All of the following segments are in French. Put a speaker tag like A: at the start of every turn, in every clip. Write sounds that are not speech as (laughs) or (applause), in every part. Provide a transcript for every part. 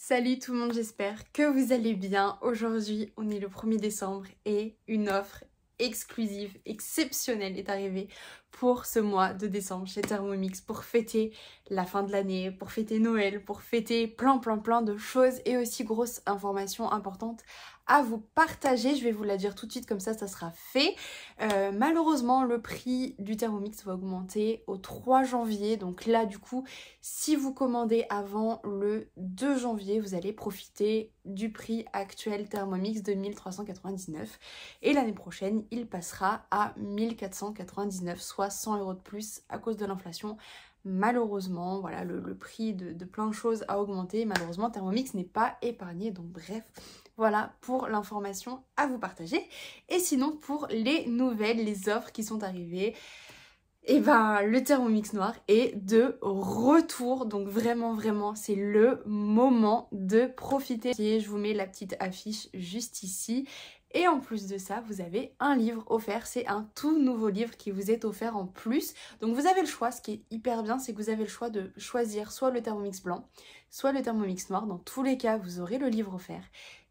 A: Salut tout le monde, j'espère que vous allez bien. Aujourd'hui, on est le 1er décembre et une offre exclusive, exceptionnelle est arrivée pour ce mois de décembre chez Thermomix pour fêter la fin de l'année, pour fêter Noël, pour fêter plein plein plein de choses et aussi grosses informations importantes à vous partager. Je vais vous la dire tout de suite comme ça, ça sera fait. Euh, malheureusement, le prix du Thermomix va augmenter au 3 janvier. Donc là, du coup, si vous commandez avant le 2 janvier, vous allez profiter du prix actuel Thermomix de 1399. Et l'année prochaine, il passera à 1499, soit 100 euros de plus à cause de l'inflation. Malheureusement, voilà, le, prix de, de, plein de choses a augmenté. Malheureusement, Thermomix n'est pas épargné. Donc bref, voilà pour l'information à vous partager. Et sinon, pour les nouvelles, les offres qui sont arrivées et eh ben le Thermomix noir est de retour. Donc vraiment, vraiment, c'est le moment de profiter. Je vous mets la petite affiche juste ici. Et en plus de ça, vous avez un livre offert. C'est un tout nouveau livre qui vous est offert en plus. Donc vous avez le choix. Ce qui est hyper bien, c'est que vous avez le choix de choisir soit le Thermomix blanc, soit le Thermomix noir. Dans tous les cas, vous aurez le livre offert.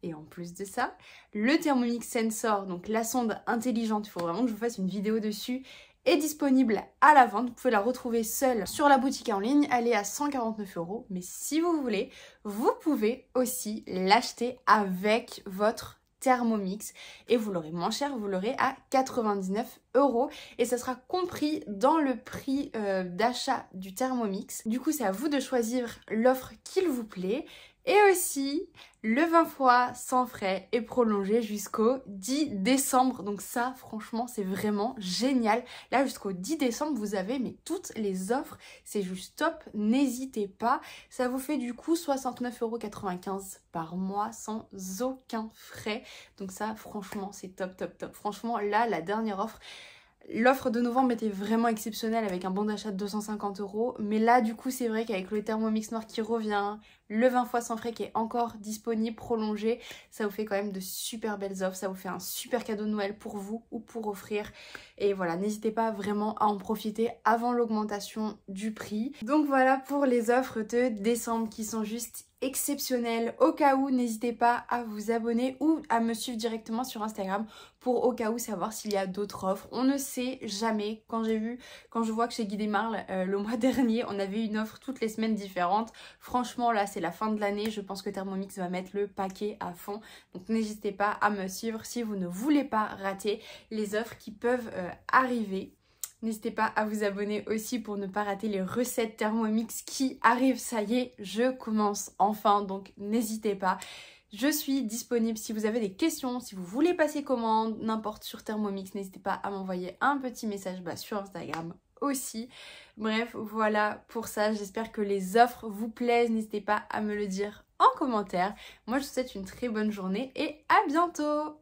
A: Et en plus de ça, le Thermomix Sensor, donc la sonde intelligente, il faut vraiment que je vous fasse une vidéo dessus est disponible à la vente. Vous pouvez la retrouver seule sur la boutique en ligne. Elle est à 149 euros. Mais si vous voulez, vous pouvez aussi l'acheter avec votre Thermomix et vous l'aurez moins cher, vous l'aurez à 99 euros et ça sera compris dans le prix euh, d'achat du Thermomix. Du coup, c'est à vous de choisir l'offre qu'il vous plaît et aussi, le 20 fois sans frais est prolongé jusqu'au 10 décembre. Donc ça, franchement, c'est vraiment génial. Là, jusqu'au 10 décembre, vous avez mais toutes les offres. C'est juste top. N'hésitez pas. Ça vous fait du coup 69,95€ par mois sans aucun frais. Donc ça, franchement, c'est top, top, top. Franchement, là, la dernière offre, L'offre de novembre était vraiment exceptionnelle avec un bon d'achat de 250 euros, mais là du coup c'est vrai qu'avec le Thermomix noir qui revient, le 20 fois sans frais qui est encore disponible, prolongé, ça vous fait quand même de super belles offres, ça vous fait un super cadeau de Noël pour vous ou pour offrir. Et voilà, n'hésitez pas vraiment à en profiter avant l'augmentation du prix. Donc voilà pour les offres de décembre qui sont juste exceptionnel. Au cas où, n'hésitez pas à vous abonner ou à me suivre directement sur Instagram pour au cas où savoir s'il y a d'autres offres. On ne sait jamais. Quand j'ai vu, quand je vois que chez Guy euh, le mois (laughs) dernier, on avait une offre toutes les semaines différentes. Franchement, là, c'est la fin de l'année. Je pense que Thermomix va mettre le paquet à fond. Donc, n'hésitez pas à me suivre si vous ne voulez pas rater les offres qui peuvent euh, arriver. N'hésitez pas à vous abonner aussi pour ne pas rater les recettes Thermomix qui arrivent. Ça y est, je commence enfin, donc n'hésitez pas. Je suis disponible si vous avez des questions, si vous voulez passer commande, n'importe sur Thermomix, n'hésitez pas à m'envoyer un petit message bah, sur Instagram aussi. Bref, voilà pour ça. J'espère que les offres vous plaisent. N'hésitez pas à me le dire en commentaire. Moi, je vous souhaite une très bonne journée et à bientôt